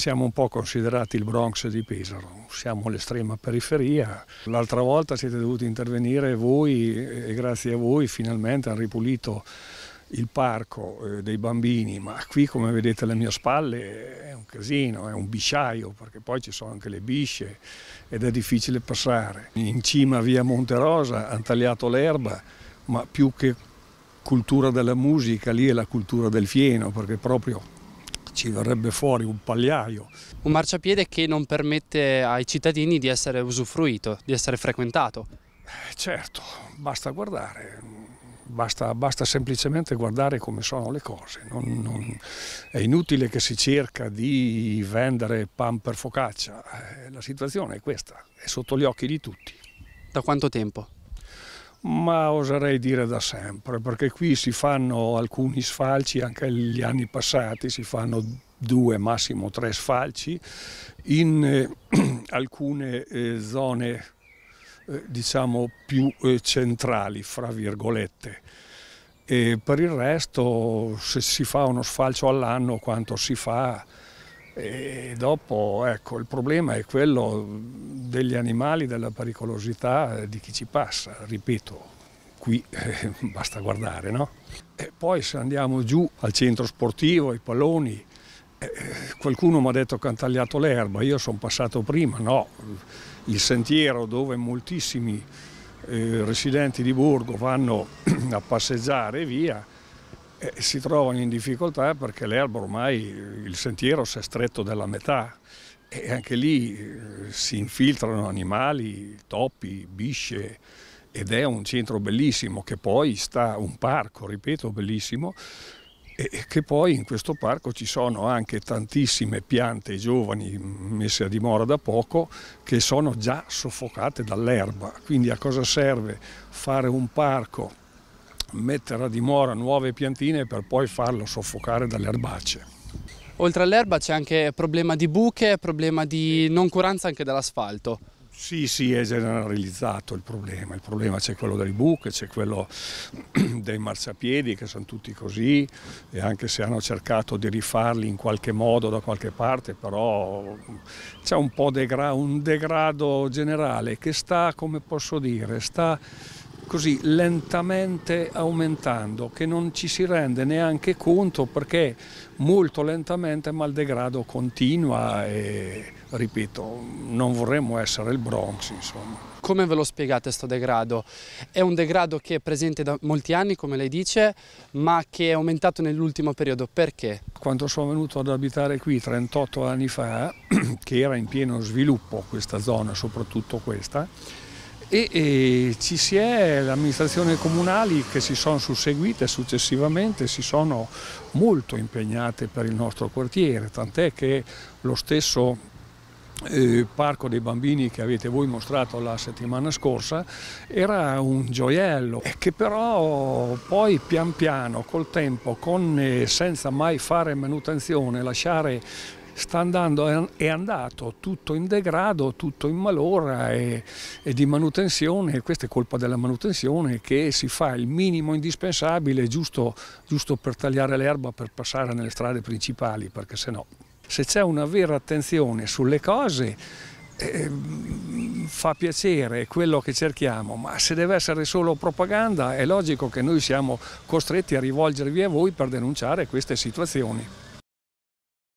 Siamo un po' considerati il Bronx di Pesaro, siamo l'estrema periferia. L'altra volta siete dovuti intervenire voi eh, e grazie a voi finalmente hanno ripulito il parco eh, dei bambini, ma qui come vedete alle mie spalle è un casino, è un bisciaio perché poi ci sono anche le bisce ed è difficile passare. In cima a via Monterosa hanno tagliato l'erba, ma più che cultura della musica lì è la cultura del fieno perché proprio ci verrebbe fuori un pagliaio. Un marciapiede che non permette ai cittadini di essere usufruito, di essere frequentato. Eh, certo, basta guardare, basta, basta, semplicemente guardare come sono le cose. Non, non, è inutile che si cerca di vendere pan per focaccia, eh, la situazione è questa, è sotto gli occhi di tutti. Da quanto tempo? ma oserei dire da sempre, perché qui si fanno alcuni sfalci, anche negli anni passati si fanno due, massimo tre sfalci, in eh, alcune eh, zone eh, diciamo più eh, centrali, fra virgolette. E per il resto se si fa uno sfalcio all'anno quanto si fa e dopo ecco, il problema è quello degli animali, della pericolosità eh, di chi ci passa, ripeto, qui eh, basta guardare. No? E poi se andiamo giù al centro sportivo, ai palloni, eh, qualcuno mi ha detto che hanno tagliato l'erba, io sono passato prima, no, il sentiero dove moltissimi eh, residenti di Borgo vanno a passeggiare via, eh, si trovano in difficoltà perché l'erba ormai, il sentiero si è stretto della metà e anche lì eh, si infiltrano animali, topi, bisce ed è un centro bellissimo che poi sta un parco, ripeto, bellissimo e che poi in questo parco ci sono anche tantissime piante giovani messe a dimora da poco che sono già soffocate dall'erba. Quindi a cosa serve fare un parco mettere a dimora nuove piantine per poi farlo soffocare dalle erbacce. Oltre all'erba c'è anche problema di buche, problema di curanza anche dell'asfalto. Sì, sì, è generalizzato il problema. Il problema c'è quello delle buche, c'è quello dei marciapiedi che sono tutti così e anche se hanno cercato di rifarli in qualche modo da qualche parte, però c'è un po' degra un degrado generale che sta, come posso dire, sta così lentamente aumentando, che non ci si rende neanche conto perché molto lentamente ma il degrado continua e ripeto, non vorremmo essere il Bronx insomma. Come ve lo spiegate questo degrado? È un degrado che è presente da molti anni, come lei dice, ma che è aumentato nell'ultimo periodo. Perché? Quando sono venuto ad abitare qui 38 anni fa, che era in pieno sviluppo questa zona, soprattutto questa, e, e ci si è, le amministrazioni comunali che si sono susseguite successivamente si sono molto impegnate per il nostro quartiere, tant'è che lo stesso eh, parco dei bambini che avete voi mostrato la settimana scorsa era un gioiello che però poi pian piano col tempo con, eh, senza mai fare manutenzione lasciare sta andando, è andato tutto in degrado, tutto in malora e, e di manutenzione, questa è colpa della manutenzione che si fa il minimo indispensabile giusto, giusto per tagliare l'erba per passare nelle strade principali perché se no se c'è una vera attenzione sulle cose ehm, fa piacere quello che cerchiamo, ma se deve essere solo propaganda è logico che noi siamo costretti a rivolgervi a voi per denunciare queste situazioni.